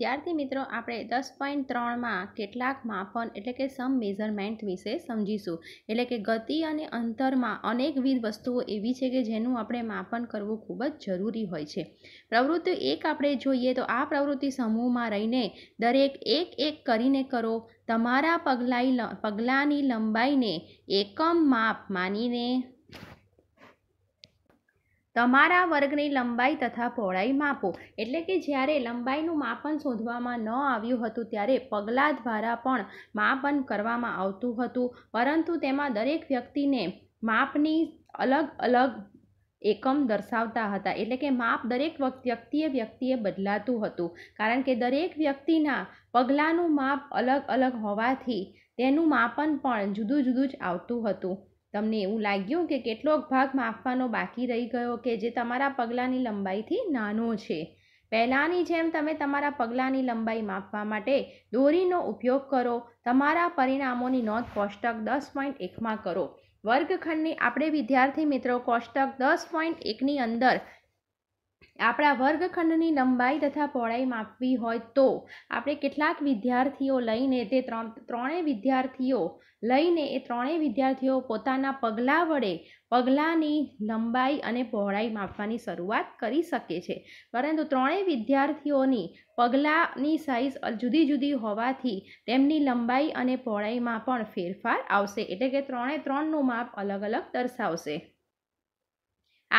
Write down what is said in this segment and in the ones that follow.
ત્યારથી મિત્રો આપણે દસ પોઈન્ટ ત્રણમાં કેટલાક માપન એટલે કે સમ મેઝરમેન્ટ વિશે સમજીશું એટલે કે ગતિ અને અંતરમાં અનેકવિધ વસ્તુઓ એવી છે કે જેનું આપણે માપન કરવું ખૂબ જ જરૂરી હોય છે પ્રવૃત્તિ એક આપણે જોઈએ તો આ પ્રવૃત્તિ સમૂહમાં રહીને દરેક એક એક કરીને કરો તમારા પગલાઈ પગલાંની લંબાઈને એકમ માપ માનીને તમારા વર્ગની લંબાઈ તથા પહોળાઈ માપો એટલે કે જ્યારે લંબાઈનું માપન શોધવામાં ન આવ્યું હતું ત્યારે પગલાં દ્વારા પણ માપન કરવામાં આવતું હતું પરંતુ તેમાં દરેક વ્યક્તિને માપની અલગ અલગ એકમ દર્શાવતા હતા એટલે કે માપ દરેક વ્યક્તિએ વ્યક્તિએ બદલાતું હતું કારણ કે દરેક વ્યક્તિના પગલાંનું માપ અલગ અલગ હોવાથી તેનું માપન પણ જુદું જુદું જ આવતું હતું તમને એવું લાગ્યું કે કેટલોક ભાગ માપવાનો બાકી રહી ગયો કે જે તમારા પગલાંની લંબાઈથી નાનો છે પહેલાંની જેમ તમે તમારા પગલાંની લંબાઈ માપવા માટે દોરીનો ઉપયોગ કરો તમારા પરિણામોની નોંધ કોષ્ટક દસ પોઈન્ટ એકમાં કરો વર્ગખંડની આપણે વિદ્યાર્થી મિત્રો કોષ્ટક દસ પોઈન્ટ એકની અંદર આપણા વર્ગખંડની લંબાઈ તથા પહોળાઈ માપવી હોય તો આપણે કેટલાક વિદ્યાર્થીઓ લઈને તે ત્રણ ત્રણેય વિદ્યાર્થીઓ લઈને એ ત્રણેય વિદ્યાર્થીઓ પોતાના પગલાં વડે પગલાંની લંબાઈ અને પહોળાઈ માપવાની શરૂઆત કરી શકે છે પરંતુ ત્રણેય વિદ્યાર્થીઓની પગલાંની સાઇઝ જુદી જુદી હોવાથી તેમની લંબાઈ અને પહોળાઈમાં પણ ફેરફાર આવશે એટલે કે ત્રણે ત્રણનું માપ અલગ અલગ દર્શાવશે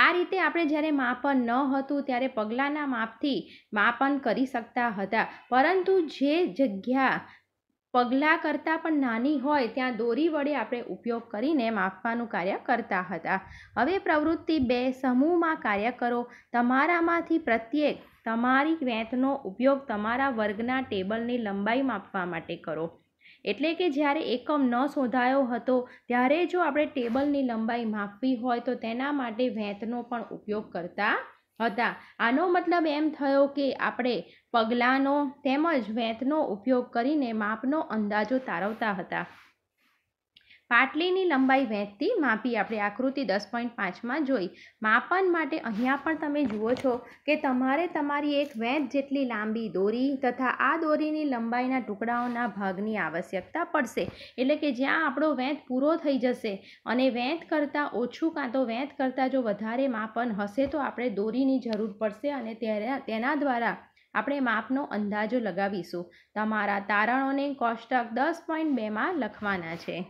આ રીતે આપણે જ્યારે માપન ન હતું ત્યારે પગલાંના માપથી માપન કરી શકતા હતા પરંતુ જે જગ્યા પગલાં કરતાં પણ નાની હોય ત્યાં દોરી વડે આપણે ઉપયોગ કરીને માપવાનું કાર્ય કરતા હતા હવે પ્રવૃત્તિ બે સમૂહમાં કાર્ય કરો તમારામાંથી પ્રત્યેક તમારી વેંતનો ઉપયોગ તમારા વર્ગના ટેબલની લંબાઈ માપવા માટે કરો એટલે કે જ્યારે એકમ ન શોધાયો હતો ત્યારે જો આપણે ટેબલની લંબાઈ માપવી હોય તો તેના માટે વેંતનો પણ ઉપયોગ કરતા હતા આનો મતલબ એમ થયો કે આપણે પગલાંનો તેમજ વેંતનો ઉપયોગ કરીને માપનો અંદાજો તારવતા હતા પાટલીની લંબાઈ વહેંચતી માપી આપણે આકૃતિ દસ પોઈન્ટ પાંચમાં જોઈ માપન માટે અહીંયા પણ તમે જુઓ છો કે તમારે તમારી એક વેંત જેટલી લાંબી દોરી તથા આ દોરીની લંબાઈના ટુકડાઓના ભાગની આવશ્યકતા પડશે એટલે કે જ્યાં આપણો વેંત પૂરો થઈ જશે અને વેંત કરતાં ઓછું કાં તો વેંત કરતાં જો વધારે માપન હશે તો આપણે દોરીની જરૂર પડશે અને તેના દ્વારા આપણે માપનો અંદાજો લગાવીશું તમારા તારણોને કોષ્ટક દસ પોઈન્ટ બેમાં લખવાના છે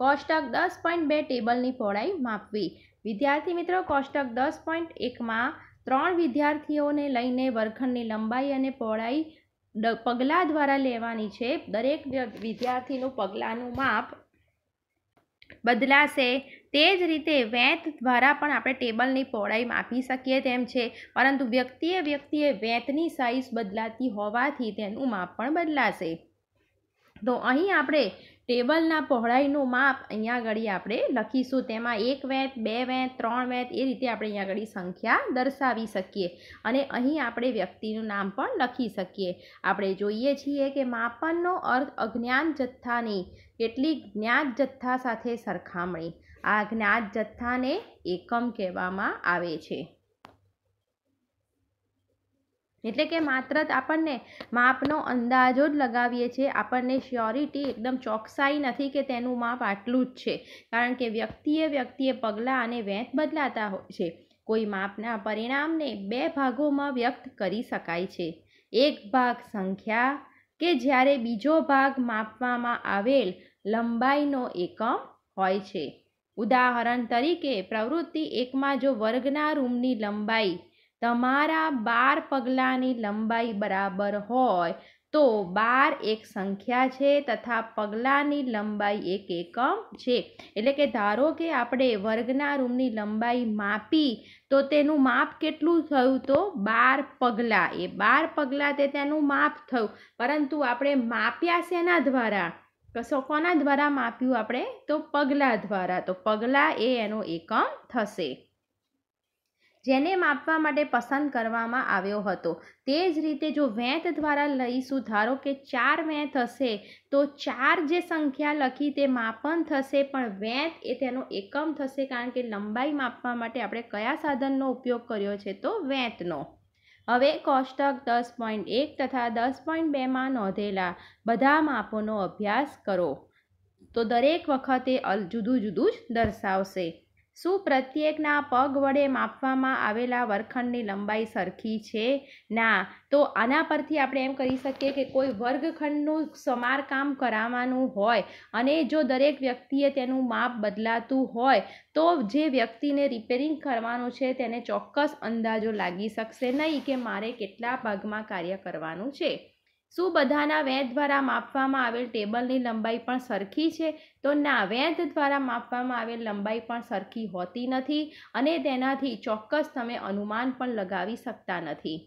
કોષ્ટક દસ પોઈન્ટ બે ટેબલની પહોળાઈ માપવી વિદ્યાર્થી મિત્રો કોષ્ટક દસ પોઈન્ટ એકમાં ત્રણ વિદ્યાર્થીઓને લઈને વર્ગખંડની લંબાઈ અને પહોળાઈ પગલાં દ્વારા લેવાની છે દરેક વિદ્યાર્થીનું પગલાંનું માપ બદલાશે તે જ રીતે વેંત દ્વારા પણ આપણે ટેબલની પહોળાઈ માપી શકીએ તેમ છે પરંતુ વ્યક્તિએ વ્યક્તિએ વેંતની સાઇઝ બદલાતી હોવાથી તેનું માપ પણ બદલાશે તો અહીં આપણે ટેબલના પહોળાઈનું માપ અહીંયા આગળ આપણે લખીશું તેમાં એક વેંત બે વેંત ત્રણ વેંત એ રીતે આપણે અહીંયા આગળ સંખ્યા દર્શાવી શકીએ અને અહીં આપણે વ્યક્તિનું નામ પણ લખી શકીએ આપણે જોઈએ છીએ કે માપનનો અર્થ અજ્ઞાન જથ્થાની કેટલીક જ્ઞાત જથ્થા સાથે સરખામણી આ જ્ઞાત જથ્થાને એકમ કહેવામાં આવે છે એટલે કે માત્ર આપણને માપનો અંદાજો જ લગાવીએ છીએ આપણને શ્યોરિટી એકદમ ચોકસાઈ નથી કે તેનું માપ આટલું જ છે કારણ કે વ્યક્તિએ વ્યક્તિએ પગલાં અને વેંત બદલાતા હોય છે કોઈ માપના પરિણામને બે ભાગોમાં વ્યક્ત કરી શકાય છે એક ભાગ સંખ્યા કે જ્યારે બીજો ભાગ માપવામાં આવેલ લંબાઈનો એકમ હોય છે ઉદાહરણ તરીકે પ્રવૃત્તિ એકમાં જો વર્ગના રૂમની લંબાઈ તમારા બાર પગલાંની લંબાઈ બરાબર હોય તો બાર એક સંખ્યા છે તથા પગલાંની લંબાઈ એક એકમ છે એટલે કે ધારો કે આપણે વર્ગના રૂમની લંબાઈ માપી તો તેનું માપ કેટલું થયું તો બાર પગલાં એ બાર પગલાં તે તેનું માપ થયું પરંતુ આપણે માપ્યા શેના દ્વારા કશો કોના દ્વારા માપ્યું આપણે તો પગલાં દ્વારા તો પગલાં એ એનો એકમ થશે જેને માપવા માટે પસંદ કરવામાં આવ્યો હતો તે જ રીતે જો વેંત દ્વારા લઈશું ધારો કે ચાર વેંત હશે તો ચાર જે સંખ્યા લખી તે માપન થશે પણ વેંત એ તેનો એકમ થશે કારણ કે લંબાઈ માપવા માટે આપણે કયા સાધનનો ઉપયોગ કર્યો છે તો વેંતનો હવે કોષ્ટક દસ પોઈન્ટ એક તથા દસ પોઈન્ટ બેમાં નોંધેલા બધા માપોનો અભ્યાસ કરો તો દરેક વખતે અલ જુદું જુદું જ દર્શાવશે શું પ્રત્યેકના પગ વડે માપવામાં આવેલા વર્ગખંડની લંબાઈ સરખી છે ના તો આના પરથી આપણે એમ કરી શકીએ કે કોઈ વર્ગખંડનું સમારકામ કરાવવાનું હોય અને જો દરેક વ્યક્તિએ તેનું માપ બદલાતું હોય તો જે વ્યક્તિને રિપેરિંગ કરવાનું છે તેને ચોક્કસ અંદાજો લાગી શકશે નહીં કે મારે કેટલા ભાગમાં કાર્ય કરવાનું છે શું બધાના વેદ દ્વારા માપવામાં આવેલ ટેબલની લંબાઈ પણ સરખી છે તો ના વેદ દ્વારા માપવામાં આવેલ લંબાઈ પણ સરખી હોતી નથી અને તેનાથી ચોક્કસ તમે અનુમાન પણ લગાવી શકતા નથી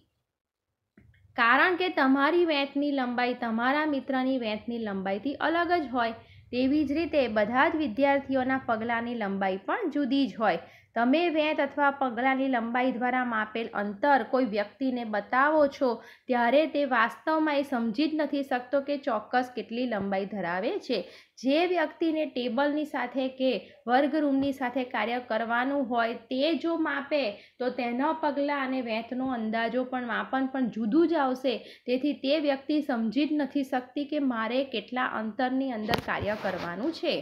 કારણ કે તમારી વેંતની લંબાઈ તમારા મિત્રની વેંતની લંબાઈથી અલગ જ હોય તેવી જ રીતે બધા જ વિદ્યાર્થીઓના પગલાંની લંબાઈ પણ જુદી જ હોય તમે વેંત અથવા પગલાંની લંબાઈ દ્વારા માપેલ અંતર કોઈ વ્યક્તિને બતાવો છો ત્યારે તે વાસ્તવમાં એ સમજી જ નથી શકતો કે ચોક્કસ કેટલી લંબાઈ ધરાવે છે જે વ્યક્તિને ટેબલની સાથે કે વર્ગરૂમની સાથે કાર્ય કરવાનું હોય તે જો માપે તો તેના પગલાં અને વેંતનો અંદાજો પણ માપન પણ જુદું જ આવશે તેથી તે વ્યક્તિ સમજી જ નથી શકતી કે મારે કેટલા અંતરની અંદર કાર્ય કરવાનું છે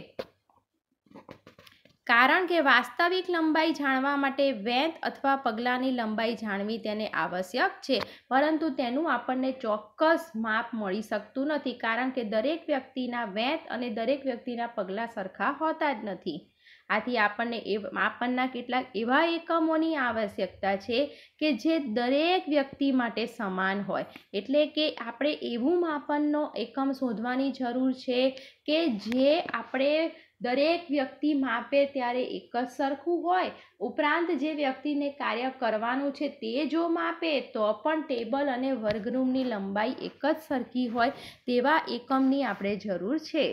કારણ કે વાસ્તવિક લંબાઈ જાણવા માટે વેંત અથવા પગલાંની લંબાઈ જાણવી તેને આવશ્યક છે પરંતુ તેનું આપણને ચોક્કસ માપ મળી શકતું નથી કારણ કે દરેક વ્યક્તિના વેંત અને દરેક વ્યક્તિના પગલાં સરખા હોતા જ નથી આથી આપણને એ માપનના કેટલાક એવા એકમોની આવશ્યકતા છે કે જે દરેક વ્યક્તિ માટે સમાન હોય એટલે કે આપણે એવું માપનનો એકમ શોધવાની જરૂર છે કે જે આપણે દરેક વ્યક્તિ માપે ત્યારે એક જ સરખું હોય ઉપરાંત જે વ્યક્તિને કાર્ય કરવાનું છે તે જો માપે તો પણ ટેબલ અને વર્ગરૂમની લંબાઈ એક જ સરખી હોય તેવા એકમની આપણે જરૂર છે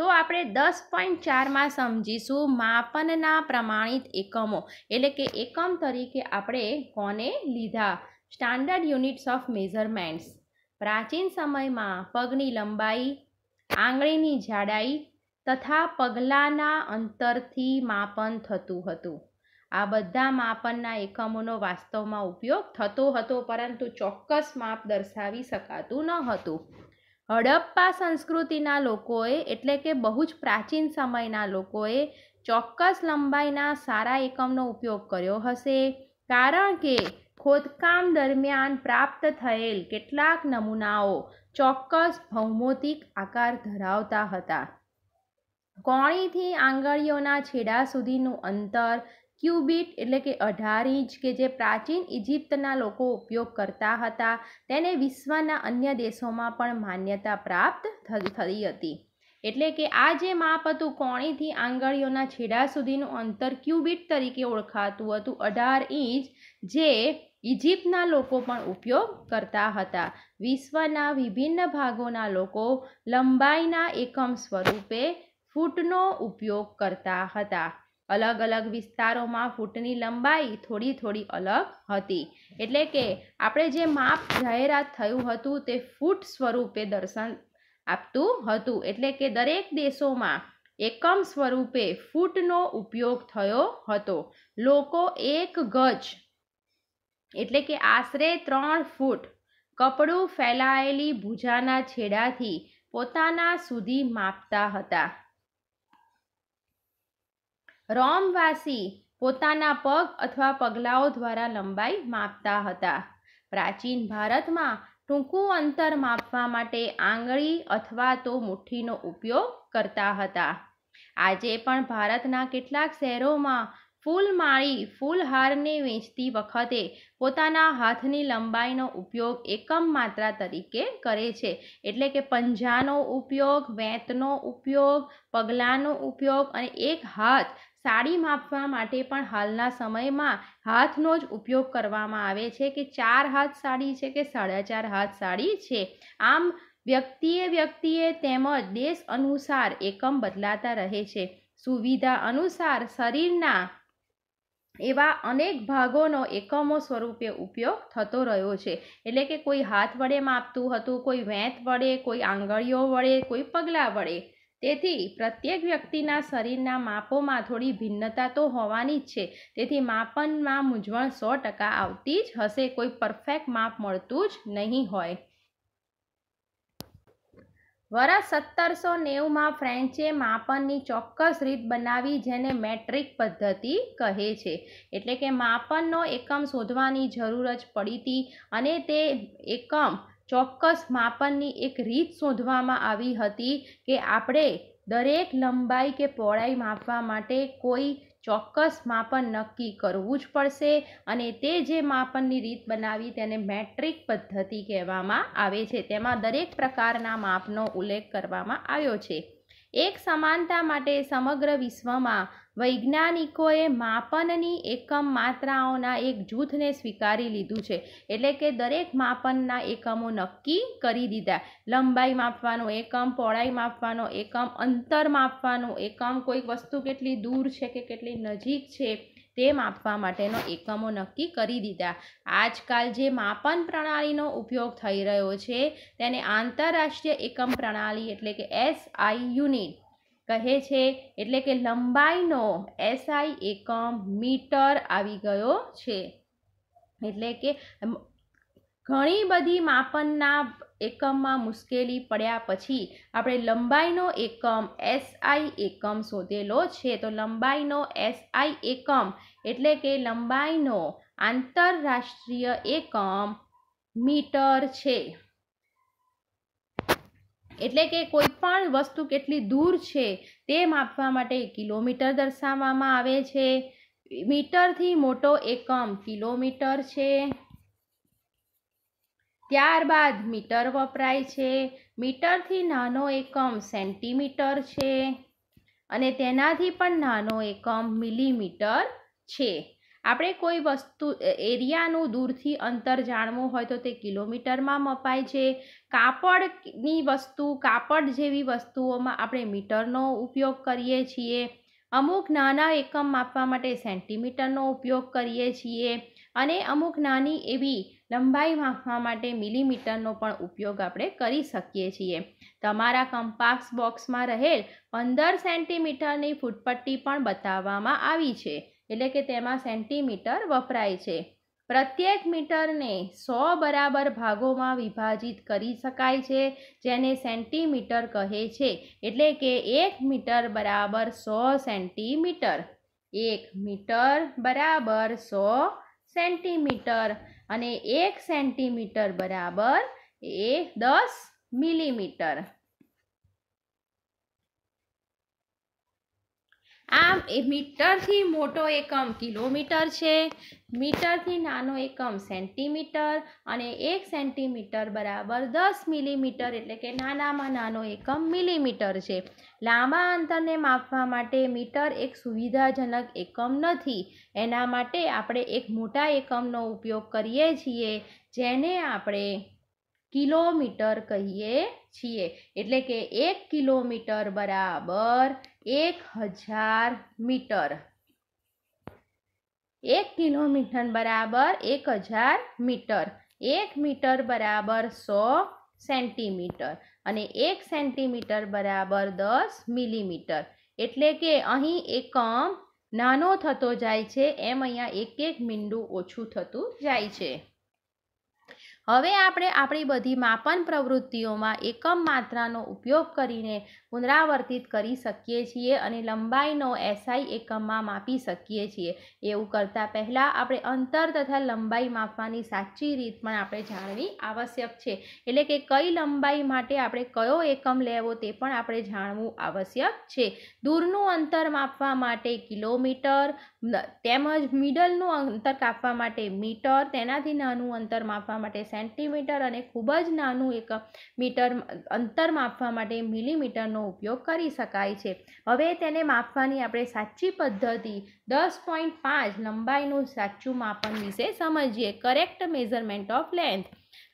તો આપણે દસ પોઈન્ટ ચારમાં સમજીશું માપનના પ્રમાણિત એકમો એટલે કે એકમ તરીકે આપણે કોને લીધા સ્ટાન્ડર્ડ યુનિટ્સ ઓફ મેઝરમેન્ટ્સ પ્રાચીન સમયમાં પગની લંબાઈ આંગળીની જાડાઈ તથા પગલાંના અંતરથી માપન થતું હતું આ બધા માપનના એકમોનો વાસ્તવમાં ઉપયોગ થતો હતો પરંતુ ચોક્કસ માપ દર્શાવી શકાતું ન હતું હડપ્પા સંસ્કૃતિના લોકોએ એટલે કે બહુ જ પ્રાચીન સમયના લોકોએ ચોક્કસ લંબાઈના સારા એકમનો ઉપયોગ કર્યો હશે કારણ કે ખોદકામ દરમિયાન પ્રાપ્ત થયેલ કેટલાક નમૂનાઓ ચોક્કસ ભૌમોતિક આકાર ધરાવતા હતા કોણીથી આંગળીઓના છેડા સુધીનું અંતર ક્યુબિટ એટલે કે અઢાર ઇંચ કે જે પ્રાચીન ઇજિપ્તના લોકો ઉપયોગ કરતા હતા તેને વિશ્વના અન્ય દેશોમાં પણ માન્યતા પ્રાપ્ત થઈ હતી એટલે કે આ જે માપ હતું કોણીથી આંગળીઓના છેડા સુધીનું અંતર ક્યુબિટ તરીકે ઓળખાતું હતું અઢાર ઇંચ જે ઇજિપ્તના લોકો પણ ઉપયોગ કરતા હતા વિશ્વના વિભિન્ન ભાગોના લોકો લંબાઈના એકમ સ્વરૂપે ફૂટનો ઉપયોગ કરતા હતા અલગ અલગ વિસ્તારોમાં ફૂટની લંબાઈ થોડી થોડી અલગ હતી એટલે કે આપણે જે માપ જાહેરાત થયું હતું તે ફૂટ સ્વરૂપે દર્શન આપતું હતું એટલે કે દરેક દેશોમાં એકમ સ્વરૂપે ફૂટનો ઉપયોગ થયો હતો લોકો એક ગજ એટલે કે આશરે ત્રણ ફૂટ કપડું ફેલાયેલી ભૂજાના છેડાથી પોતાના સુધી માપતા હતા રોમવાસી પોતાના પગ અથવા પગલાઓ દ્વારા લંબાઈ માપતા હતા પ્રાચીન ભારતમાં ટૂંકું અંતર માપવા માટે આંગળી અથવા તો મુઠ્ઠીનો ઉપયોગ કરતા હતા આજે પણ ભારતના કેટલાક શહેરોમાં ફૂલમાળી ફૂલહારને વેચતી વખતે પોતાના હાથની લંબાઈનો ઉપયોગ એકમ માત્રા તરીકે કરે છે એટલે કે પંજાનો ઉપયોગ વેંતનો ઉપયોગ પગલાંનો ઉપયોગ અને એક હાથ સાડી માપવા માટે પણ હાલના સમયમાં હાથનો જ ઉપયોગ કરવામાં આવે છે કે ચાર હાથ સાડી છે કે સાડા ચાર હાથ સાડી છે આમ વ્યક્તિએ વ્યક્તિએ તેમજ દેશ અનુસાર એકમ બદલાતા રહે છે સુવિધા અનુસાર શરીરના એવા અનેક ભાગોનો એકમો સ્વરૂપે ઉપયોગ થતો રહ્યો છે એટલે કે કોઈ હાથ વડે માપતું હતું કોઈ વેંત વડે કોઈ આંગળીઓ વડે કોઈ પગલાં વડે તેથી પ્રત્યેક વ્યક્તિના શરીરના માપોમાં થોડી ભિન્નતા તો હોવાની જ છે તેથી માપનમાં મૂંઝવણ સો ટકા આવતી જ હશે કોઈ પરફેક્ટ માપ મળતું જ નહીં હોય વર્ષ સત્તરસો નેવુંમાં ફ્રેન્ચે માપનની ચોક્કસ રીત બનાવી જેને મેટ્રિક પદ્ધતિ કહે છે એટલે કે માપનનો એકમ શોધવાની જરૂર જ પડી હતી અને તે એકમ ચોક્કસ માપનની એક રીત શોધવામાં આવી હતી કે આપણે દરેક લંબાઈ કે પહોળાઈ માપવા માટે કોઈ ચોક્કસ માપન નક્કી કરવું જ પડશે અને તે જે માપનની રીત બનાવી તેને મેટ્રિક પદ્ધતિ કહેવામાં આવે છે તેમાં દરેક પ્રકારના માપનો ઉલ્લેખ કરવામાં આવ્યો છે એક સમાનતા માટે સમગ્ર વિશ્વમાં વૈજ્ઞાનિકોએ માપનની એકમ માત્રાઓના એક જૂથને સ્વીકારી લીધું છે એટલે કે દરેક માપનના એકમો નક્કી કરી દીધા લંબાઈ માપવાનો એકમ પહોળાઈ માપવાનો એકમ અંતર માપવાનો એકમ કોઈક વસ્તુ કેટલી દૂર છે કે કેટલી નજીક છે તે માપવા માટેનો એકમો નક્કી કરી દીધા આજકાલ જે માપન પ્રણાલીનો ઉપયોગ થઈ રહ્યો છે તેને આંતરરાષ્ટ્રીય એકમ પ્રણાલી એટલે કે એસઆઈ યુનિટ કહે છે એટલે કે લંબાઈનો એસઆઈ એકમ મીટર આવી ગયો છે એટલે કે ઘણી બધી માપનના એકમમાં મુશ્કેલી પડ્યા પછી આપણે લંબાઈનો એકમ એસઆઈ એકમ શોધેલો છે તો લંબાઈનો એસઆઈ એકમ એટલે કે લંબાઈનો આંતરરાષ્ટ્રીય એકમ મીટર છે એટલે કે કોઈ પણ વસ્તુ કેટલી દૂર છે તે માપવા માટે કિલોમીટર દર્શાવવામાં આવે છે મીટરથી મોટો એકમ કિલોમીટર છે ત્યારબાદ મીટર વપરાય છે મીટરથી નાનો એકમ સેન્ટીમીટર છે અને તેનાથી પણ નાનો એકમ મિલીમીટર છે આપણે કોઈ વસ્તુ એરિયાનું દૂરથી અંતર જાણવું હોય તો તે કિલોમીટરમાં મપાય છે કાપડની વસ્તુ કાપડ જેવી વસ્તુઓમાં આપણે મીટરનો ઉપયોગ કરીએ છીએ અમુક નાના એકમ માપવા માટે સેન્ટીમીટરનો ઉપયોગ કરીએ છીએ અને અમુક નાની એવી લંબાઈ માપવા માટે મિલીમીટરનો પણ ઉપયોગ આપણે કરી શકીએ છીએ તમારા કંપાસ બોક્સમાં રહેલ પંદર સેન્ટીમીટરની ફૂટપટ્ટી પણ બતાવવામાં આવી છે એટલે કે તેમાં સેન્ટીમીટર વપરાય છે પ્રત્યેક મીટરને સો બરાબર ભાગોમાં વિભાજિત કરી શકાય છે જેને સેન્ટીમીટર કહે છે એટલે કે એક મીટર બરાબર સો સેન્ટીમીટર એક મીટર બરાબર સો સેન્ટીમીટર અને એક સેન્ટીમીટર બરાબર એ દસ મિલીમીટર આમ એ મીટરથી મોટો એકમ કિલોમીટર છે મીટરથી નાનો એકમ સેન્ટીમીટર અને એક સેન્ટીમીટર બરાબર દસ મિલીમીટર એટલે કે નાનામાં નાનો એકમ મિલીમીટર છે લાંબા અંતરને માપવા માટે મીટર એક સુવિધાજનક એકમ નથી એના માટે આપણે એક મોટા એકમનો ઉપયોગ કરીએ છીએ જેને આપણે કિલોમીટર કહીએ છીએ એટલે કે એક કિલોમીટર બરાબર એક હજાર મીટર એક કિલોમીટર બરાબર એક હજાર મીટર એક મીટર બરાબર સો સેન્ટીમીટર અને એક સેન્ટીમીટર બરાબર દસ મિલીમીટર એટલે કે અહીં એકમ નાનો થતો જાય છે એમ અહીંયા એક એક મીંડું ઓછું થતું જાય છે હવે આપણે આપણી બધી માપન પ્રવૃત્તિઓમાં એકમ માત્રાનો ઉપયોગ કરીને પુનરાવર્તિત કરી શકીએ છીએ અને લંબાઈનો એસઆઈ એકમમાં માપી શકીએ છીએ એવું કરતાં પહેલાં આપણે અંતર તથા લંબાઈ માપવાની સાચી રીત પણ આપણે જાણવી આવશ્યક છે એટલે કે કઈ લંબાઈ માટે આપણે કયો એકમ લેવો તે પણ આપણે જાણવું આવશ્યક છે દૂરનું અંતર માપવા માટે કિલોમીટર તેમજ મિડલનું અંતર કાપવા માટે મીટર તેનાથી નાનું અંતર માપવા માટે સેન્ટીમીટર અને ખૂબ જ નાનું એક મીટર અંતર માપવા માટે મિલીમીટરનો તેનો ઉપયોગ કરી શકાય છે હવે તેને માપવાની આપણે સાચી પદ્ધતિ દસ પોઈન્ટ પાંચ લંબાઈનું સાચું માપન વિશે સમજીએ કરેક્ટ મેઝરમેન્ટ ઓફ લેન્થ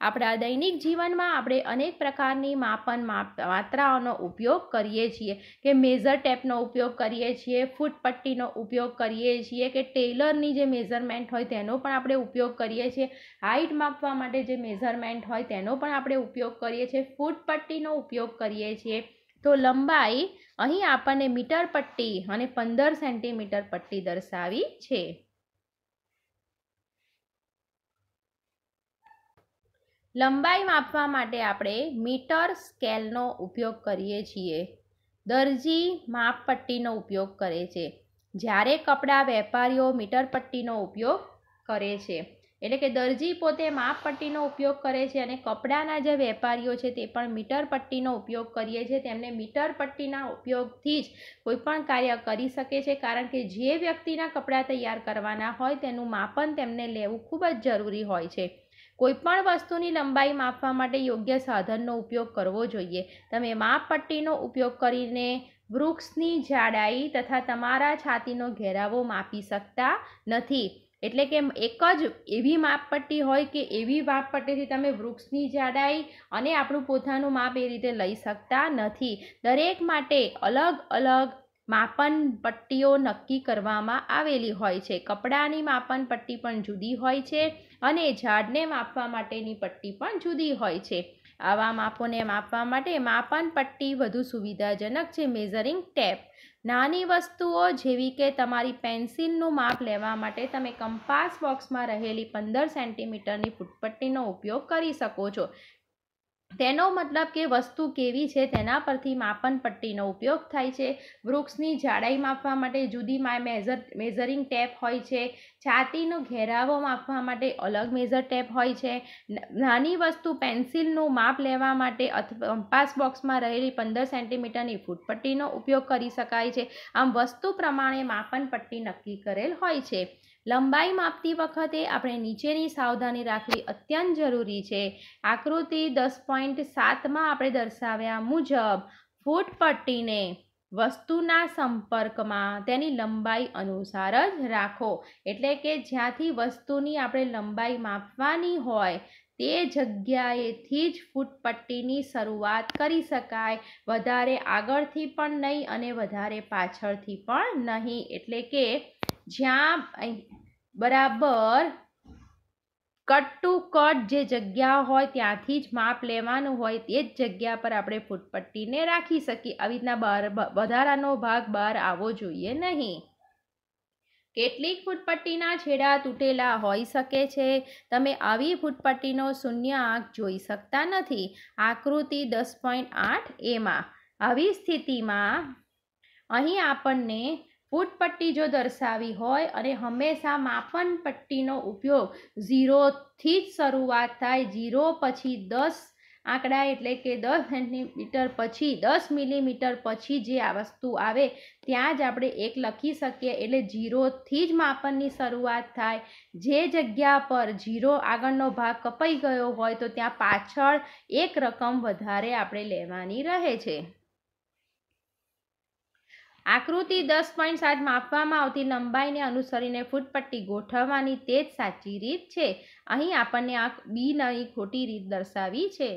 આપણા દૈનિક જીવનમાં આપણે અનેક પ્રકારની માપન માત્રાઓનો ઉપયોગ કરીએ છીએ કે મેઝર ટેપનો ઉપયોગ કરીએ છીએ ફૂટપટ્ટીનો ઉપયોગ કરીએ છીએ કે ટેલરની જે મેઝરમેન્ટ હોય તેનો પણ આપણે ઉપયોગ કરીએ છીએ હાઇટ માપવા માટે જે મેઝરમેન્ટ હોય તેનો પણ આપણે ઉપયોગ કરીએ છીએ ફૂટપટ્ટીનો ઉપયોગ કરીએ છીએ તો લંબાઈ અહીં આપણને મીટર પટ્ટી અને પંદર સેન્ટીમીટર પટ્ટી દર્શાવી છે લંબાઈ માપવા માટે આપણે મીટર સ્કેલનો ઉપયોગ કરીએ છીએ દરજી માપપટ્ટીનો ઉપયોગ કરે છે જ્યારે કપડાં વેપારીઓ મીટર પટ્ટીનો ઉપયોગ કરે છે એટલે કે દરજી પોતે માપ પટ્ટીનો ઉપયોગ કરે છે અને કપડાના જે વેપારીઓ છે તે પણ મીટર પટ્ટીનો ઉપયોગ કરીએ છીએ તેમને મીટર પટ્ટીના ઉપયોગથી જ કોઈપણ કાર્ય કરી શકે છે કારણ કે જે વ્યક્તિના કપડાં તૈયાર કરવાના હોય તેનું માપન તેમને લેવું ખૂબ જ જરૂરી હોય છે કોઈપણ વસ્તુની લંબાઈ માપવા માટે યોગ્ય સાધનનો ઉપયોગ કરવો જોઈએ તમે માપ પટ્ટીનો ઉપયોગ કરીને વૃક્ષની જાડાઈ તથા તમારા છાતીનો ઘેરાવો માપી શકતા નથી એટલે કે એક જ એવી માપપટ્ટી હોય કે એવી માપપટ્ટીથી તમે વૃક્ષની જાડાઈ અને આપણું પોતાનું માપ એ રીતે લઈ શકતા નથી દરેક માટે અલગ અલગ માપન પટ્ટીઓ નક્કી કરવામાં આવેલી હોય છે કપડાની માપન પટ્ટી પણ જુદી હોય છે અને ઝાડને માપવા માટેની પટ્ટી પણ જુદી હોય છે આવા માપોને માપવા માટે માપન પટ્ટી વધુ સુવિધાજનક છે મેઝરિંગ ટેપ નાની વસ્તુઓ જેવી કે તમારી પેન્સિલનું માપ લેવા માટે તમે કંપાસ બોક્સમાં રહેલી પંદર સેન્ટીમીટરની ફૂટપટ્ટીનો ઉપયોગ કરી શકો છો તેનો મતલબ કે વસ્તુ કેવી છે તેના પરથી માપન પટ્ટીનો ઉપયોગ થાય છે વૃક્ષની જાડાઈ માપવા માટે જુદી માય મેઝર મેઝરિંગ ટેપ હોય છે છાતીનો ઘેરાવો માપવા માટે અલગ મેઝર ટેપ હોય છે નાની વસ્તુ પેન્સિલનું માપ લેવા માટે અથવા કંપાસ બોક્સમાં રહેલી પંદર સેન્ટીમીટરની ફૂટપટ્ટીનો ઉપયોગ કરી શકાય છે આમ વસ્તુ પ્રમાણે માપન પટ્ટી નક્કી કરેલ હોય છે લંબાઈ માપતી વખતે આપણે નીચેની સાવધાની રાખવી અત્યંત જરૂરી છે આકૃતિ દસ પોઈન્ટ સાતમાં આપણે દર્શાવ્યા મુજબ ફૂટપટ્ટીને વસ્તુના સંપર્કમાં તેની લંબાઈ અનુસાર જ રાખો એટલે કે જ્યાંથી વસ્તુની આપણે લંબાઈ માપવાની હોય તે જગ્યાએથી જ ફૂટપટ્ટીની શરૂઆત કરી શકાય વધારે આગળથી પણ નહીં અને વધારે પાછળથી પણ નહીં એટલે કે જ્યાં બરાબર કટ ટુ કટ જે જગ્યા હોય ત્યાંથી જ માપ લેવાનું હોય તે જ જગ્યા પર આપણે ફૂટપટ્ટીને રાખી શકીએ આવી રીતના બહાર વધારાનો ભાગ બહાર આવવો જોઈએ નહીં કેટલીક ફૂટપટ્ટીના છેડા તૂટેલા હોઈ શકે છે તમે આવી ફૂટપટ્ટીનો શૂન્ય આંક જોઈ શકતા નથી આકૃતિ દસ પોઈન્ટ આઠ એમાં આવી સ્થિતિમાં અહીં આપણને ફૂટપટ્ટી જો દર્શાવી હોય અને હંમેશા માપન પટ્ટીનો ઉપયોગ ઝીરોથી જ શરૂઆત થાય ઝીરો પછી દસ આંકડા એટલે કે દસ સેન્ટીમીટર પછી દસ મિલીમીટર પછી જે આ વસ્તુ આવે ત્યાં જ આપણે એક લખી શકીએ એટલે ઝીરોથી જ માપનની શરૂઆત થાય જે જગ્યા પર ઝીરો આગળનો ભાગ કપાઈ ગયો હોય તો ત્યાં પાછળ એક રકમ વધારે આપણે લેવાની રહે છે આકૃતિ દસ પોઈન્ટ સાતમાં માપવામાં આવતી લંબાઈને અનુસરીને ફૂટપટ્ટી ગોઠવવાની તે જ સાચી રીત છે અહીં આપણને આ બી નવી ખોટી રીત દર્શાવી છે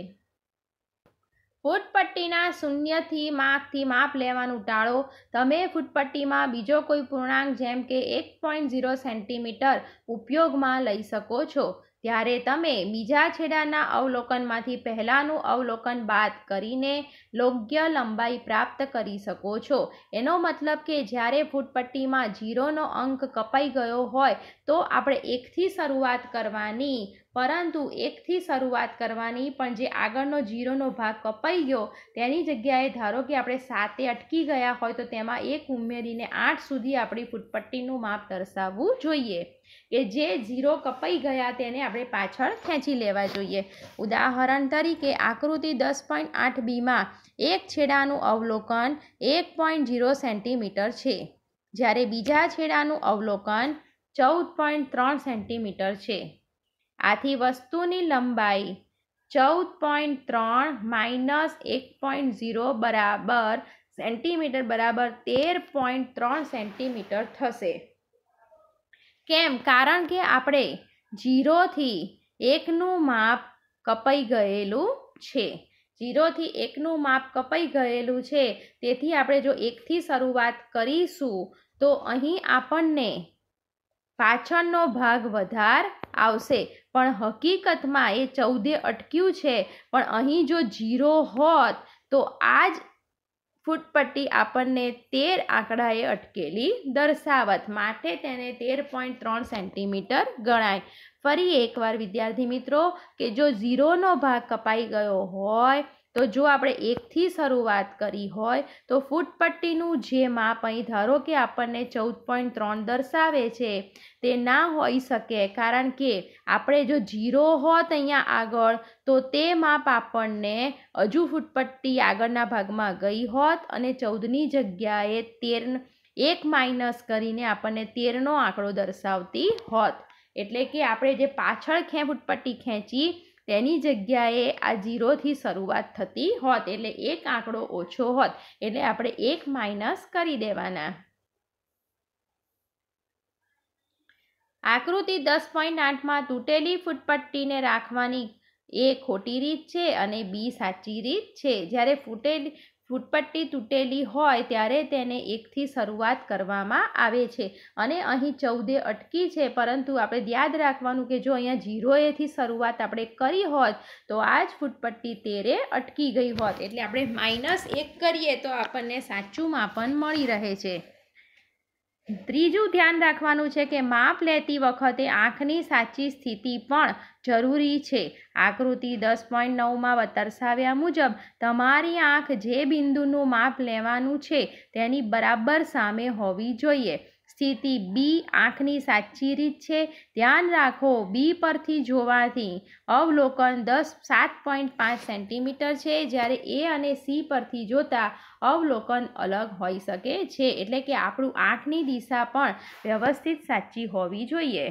ફૂટપટ્ટીના શૂન્યથી માપથી માપ લેવાનું ટાળો તમે ફૂટપટ્ટીમાં બીજો કોઈ પૂર્ણાંક જેમ કે એક પોઈન્ટ ઝીરો સેન્ટીમીટર ઉપયોગમાં લઈ શકો છો ત્યારે તમે બીજા છેડાના અવલોકનમાંથી પહેલાંનું અવલોકન બાદ કરીને યોગ્ય લંબાઈ પ્રાપ્ત કરી શકો છો એનો મતલબ કે જ્યારે ફૂટપટ્ટીમાં જીરોનો અંક કપાઈ ગયો હોય તો આપણે એકથી શરૂઆત કરવાની પરંતુ એકથી શરૂઆત કરવાની પણ જે આગળનો જીરોનો ભાગ કપાઈ ગયો તેની જગ્યાએ ધારો કે આપણે સાતે અટકી ગયા હોય તો તેમાં એક ઉમેરીને આઠ સુધી આપણી ફૂટપટ્ટીનું માપ દર્શાવવું જોઈએ કે જે ઝીરો કપાઈ ગયા તેને આપણે પાછળ ખેંચી લેવા જોઈએ ઉદાહરણ તરીકે આકૃતિ દસ પોઈન્ટ આઠ બીમાં એક છેડાનું અવલોકન એક પોઈન્ટ જીરો સેન્ટીમીટર છે જ્યારે બીજા છેડાનું અવલોકન ચૌદ પોઈન્ટ ત્રણ સેન્ટીમીટર છે આથી વસ્તુની લંબાઈ ચૌદ પોઈન્ટ ત્રણ માઇનસ એક પોઈન્ટ ઝીરો બરાબર સેન્ટીમીટર બરાબર તેર પોઈન્ટ ત્રણ સેન્ટીમીટર થશે કેમ કારણ કે આપણે જીરોથી એકનું માપ કપાઈ ગયેલું છે જીરોથી એકનું માપ કપાઈ ગયેલું છે તેથી આપણે જો એકથી શરૂઆત કરીશું તો અહીં આપણને પાછળનો ભાગ વધાર આવશે પણ હકીકતમાં એ ચૌદે અટક્યું છે પણ અહીં જો જીરો હોત તો આ જ ફૂટપટ્ટી આપણને તેર આંકડાએ અટકેલી દર્શાવત માટે તેને તેર પોઈન્ટ ત્રણ સેન્ટીમીટર ગણાય ફરી એકવાર વિદ્યાર્થી મિત્રો કે જો ઝીરોનો ભાગ કપાઈ ગયો હોય તો જો આપણે એકથી શરૂઆત કરી હોય તો ફૂટપટ્ટીનું જે માપ અહીં ધારો કે આપણને ચૌદ પોઈન્ટ ત્રણ દર્શાવે છે તે ના હોઈ શકે કારણ કે આપણે જો જીરો હોત અહીંયા આગળ તો તે માપ આપણને હજુ ફૂટપટ્ટી આગળના ભાગમાં ગઈ હોત અને ચૌદની જગ્યાએ તેર એક માઇનસ કરીને આપણને તેરનો આંકડો દર્શાવતી હોત એટલે કે આપણે જે પાછળ ખેં ફૂટપટ્ટી ખેંચી તેની જગ્યાએ આ ઝીરોથી શરૂઆત થતી હોત એટલે એક આંકડો ઓછો હોત એટલે આપણે એક માઇનસ કરી દેવાના આકૃતિ દસ પોઈન્ટ આઠમાં તૂટેલી ફૂટપટ્ટીને રાખવાની એ ખોટી રીત છે અને બી સાચી રીત છે જ્યારે ફૂટેલી ફૂટપટ્ટી તૂટેલી હોય ત્યારે તેને એકથી શરૂઆત કરવામાં આવે છે અને અહીં ચૌદે અટકી છે પરંતુ આપણે યાદ રાખવાનું કે જો અહીંયા ઝીરોએથી શરૂઆત આપણે કરી હોત તો આ જ ફૂટપટ્ટી તેરે અટકી ગઈ હોત એટલે આપણે માઇનસ એક કરીએ તો આપણને સાચું માપન મળી રહે છે ત્રીજું ધ્યાન રાખવાનું છે કે માપ લેતી વખતે આંખની સાચી સ્થિતિ પણ જરૂરી છે આકૃતિ દસ પોઈન્ટ નવમાં દર્શાવ્યા મુજબ તમારી આંખ જે બિંદુનું માપ લેવાનું છે તેની બરાબર સામે હોવી જોઈએ સ્થિતિ બી આંખની સાચી રીત છે ધ્યાન રાખો બી પરથી જોવાથી અવલોકન દસ સાત પોઈન્ટ પાંચ સેન્ટીમીટર છે જ્યારે એ અને સી પરથી જોતા અવલોકન અલગ હોઈ શકે છે એટલે કે આપણું આંખની દિશા પણ વ્યવસ્થિત સાચી હોવી જોઈએ